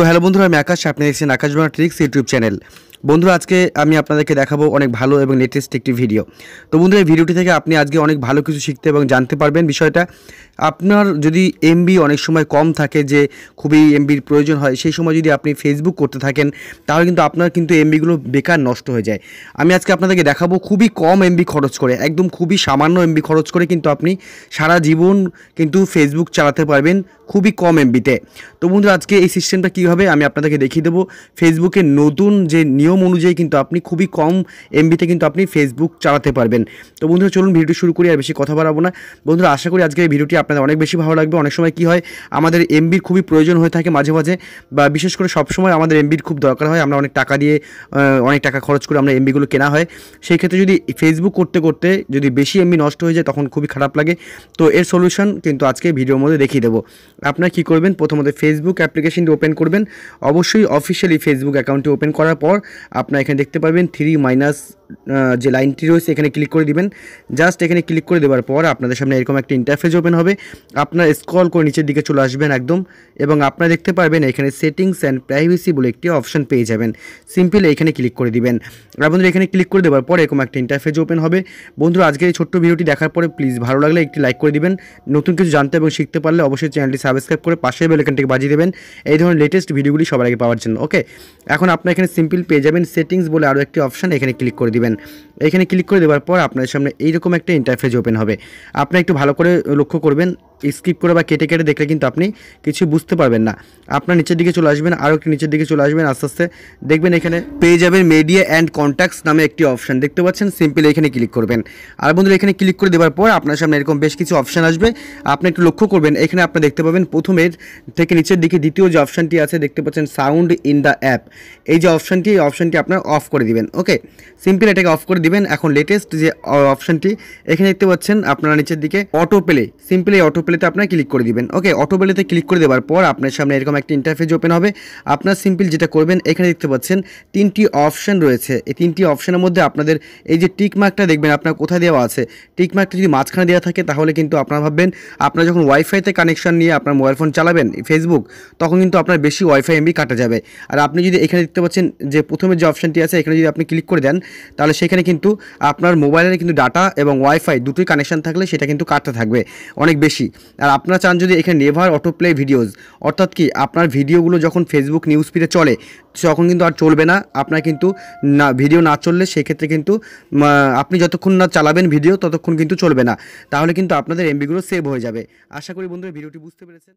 তো হ্যালো বন্ধুরা আমি আকাশ আপনি দেখছেন Akash Bangla tricks YouTube channel বন্ধুরা আজকে আমি আপনাদেরকে দেখাবো অনেক ভালো এবং লেটেস্ট একটি ভিডিও তো বন্ধুরা এই ভিডিওটি থেকে আপনি আজকে অনেক ভালো কিছু শিখতে এবং জানতে পারবেন বিষয়টা আপনার যদি এমবি অনেক সময় কম থাকে যে খুবই এমবির প্রয়োজন হয় সেই সময় যদি আপনি ফেসবুক করতে থাকেন তাহলে কিন্তু আপনার কিন্তু এমবিগুলো বেকার নষ্ট হয়ে যায় আমি আজকে আপনাদেরকে দেখাবো খুবই কম এমবি খরচ করে একদম খুবই সামান্য এমবি খরচ করে কিন্তু আপনি সারা জীবন কিন্তু ফেসবুক চালাতে পারবেন খুবই কম এমবিতে তো বন্ধুরা আজকে এই সিস্টেমটা কীভাবে আমি আপনাদেরকে দেখিয়ে দেবো ফেসবুকের নতুন যে নিয়ম নিয়ম অনুযায়ী কিন্তু আপনি খুবই কম এমবিতে কিন্তু আপনি ফেসবুক চালাতে পারবেন তো বন্ধুরা চলুন ভিডিওটি শুরু করি আর বেশি কথা বাড়াবো না বন্ধুরা আশা করি আজকে এই ভিডিওটি আপনাদের অনেক বেশি ভালো লাগবে অনেক সময় কি হয় আমাদের এমবির খুবই প্রয়োজন হয়ে থাকে মাঝে মাঝে বা বিশেষ করে সবসময় আমাদের এমবির খুব দরকার হয় আমরা অনেক টাকা দিয়ে অনেক টাকা খরচ করে আমরা এমবিগুলো কেনা হয় সেই ক্ষেত্রে যদি ফেসবুক করতে করতে যদি বেশি এমবি নষ্ট হয়ে যায় তখন খুবই খারাপ লাগে তো এর সলিউশন কিন্তু আজকে ভিডিওর মধ্যে দেখিয়ে দেবো আপনারা কী করবেন প্রথমত ফেসবুক অ্যাপ্লিকেশনটি ওপেন করবেন অবশ্যই অফিসিয়ালি ফেসবুক অ্যাকাউন্টটি ওপেন করার পর আপনারা এখানে দেখতে পারবেন থ্রি মাইনাস যে লাইনটি রয়েছে এখানে ক্লিক করে দিবেন জাস্ট এখানে ক্লিক করে দেওয়ার পর আপনাদের সামনে এরকম একটা ইন্টারফেস ওপেন হবে আপনার স্ক্রল করে নিচের দিকে চলে আসবেন একদম এবং আপনারা দেখতে পারবেন এখানে সেটিংস অ্যান্ড প্রাইভেসি বলে একটি অপশন পেয়ে যাবেন সিম্পলি এখানে ক্লিক করে দিবেন আপনাদের এখানে ক্লিক করে দেওয়ার পর এরকম একটা ইন্টারফেস ওপেন হবে বন্ধুরা আজকের এই ছোট্ট ভিডিওটি দেখার পরে প্লিজ ভালো লাগলে একটি লাইক করে দিবেন নতুন কিছু জানতে এবং শিখতে পারলে অবশ্যই চ্যানেলটি সাবস্ক্রাইব করে পাশে থেকে বাজিয়ে দেবেন এই ধরনের লেটেস্ট ভিডিওগুলি সবার আগে পাওয়ার জন্য ওকে এখন আপনার এখানে সিম্পল পেয়ে যাবেন সেটিংস বলে আরও একটি অপশন এখানে ক্লিক করে দিবেন এখানে ক্লিক করে দেওয়ার পর আপনার সামনে এইরকম একটা ইন্টারফেস ওপেন হবে আপনি একটু ভালো করে লক্ষ্য করবেন স্কিপ করে বা কেটে কেটে দেখলে কিন্তু আপনি কিছু বুঝতে পারবেন না আপনার নিচের দিকে চলে আসবেন আরও একটি নিচের দিকে চলে আসবেন আস্তে আস্তে দেখবেন এখানে পেয়ে যাবেন মিডিয়া অ্যান্ড কন্ট্যাক্টস নামে একটি অপশান দেখতে পাচ্ছেন সিম্পলি এখানে ক্লিক করবেন আর বন্ধুরা এখানে ক্লিক করে দেওয়ার পর আপনার সামনে এরকম বেশ কিছু অপশান আসবে আপনি একটু লক্ষ্য করবেন এখানে আপনি দেখতে পাবেন প্রথমের থেকে নিচের দিকে দ্বিতীয় যে অপশানটি আছে দেখতে পাচ্ছেন সাউন্ড ইন দ্য অ্যাপ এই যে অপশানটি এই অপশানটি আপনার অফ করে দিবেন ওকে সিম্পল এটাকে অফ করে দিবেন এখন লেটেস্ট যে অপশানটি এখানে দেখতে পাচ্ছেন আপনারা নিচের দিকে অটো প্লে সিম্পলি অটো অটোপ্লেতে আপনার ক্লিক করে দিবেন ওকে অটোপ্লেতে ক্লিক করে দেওয়ার পর আপনার সামনে এরকম একটা ইন্টারফেস ওপেন হবে আপনার সিম্পল যেটা করবেন এখানে দেখতে পাচ্ছেন তিনটি অপশান রয়েছে এই তিনটি অপশানের মধ্যে আপনাদের এই যে টিক মার্কটা দেখবেন আপনার কোথায় দেওয়া আছে টিক মার্কটা যদি মাঝখানে দেওয়া থাকে তাহলে কিন্তু আপনারা ভাববেন আপনারা যখন ওয়াইফাইতে কানেকশন নিয়ে আপনার মোবাইল ফোন চালাবেন ফেসবুক তখন কিন্তু আপনার বেশি ওয়াইফাই এমবি কাটা যাবে আর আপনি যদি এখানে দেখতে পাচ্ছেন যে প্রথমে যে অপশানটি আছে এখানে যদি আপনি ক্লিক করে দেন তাহলে সেখানে কিন্তু আপনার মোবাইলের কিন্তু ডাটা এবং ওয়াইফাই দুটোই কানেকশান থাকলে সেটা কিন্তু কাটতে থাকবে অনেক বেশি আর আপনারা চান যদি এখানে নেভার অটো প্লে ভিডিওস অর্থাৎ কি আপনার ভিডিওগুলো যখন ফেসবুক নিউজ ফিডে চলে তখন কিন্তু আর চলবে না আপনার কিন্তু না ভিডিও না চললে সেক্ষেত্রে কিন্তু আপনি যতক্ষণ না চালাবেন ভিডিও ততক্ষণ কিন্তু চলবে না তাহলে কিন্তু আপনাদের এমবিগুলো সেভ হয়ে যাবে আশা করি বন্ধুরা ভিডিওটি বুঝতে পেরেছেন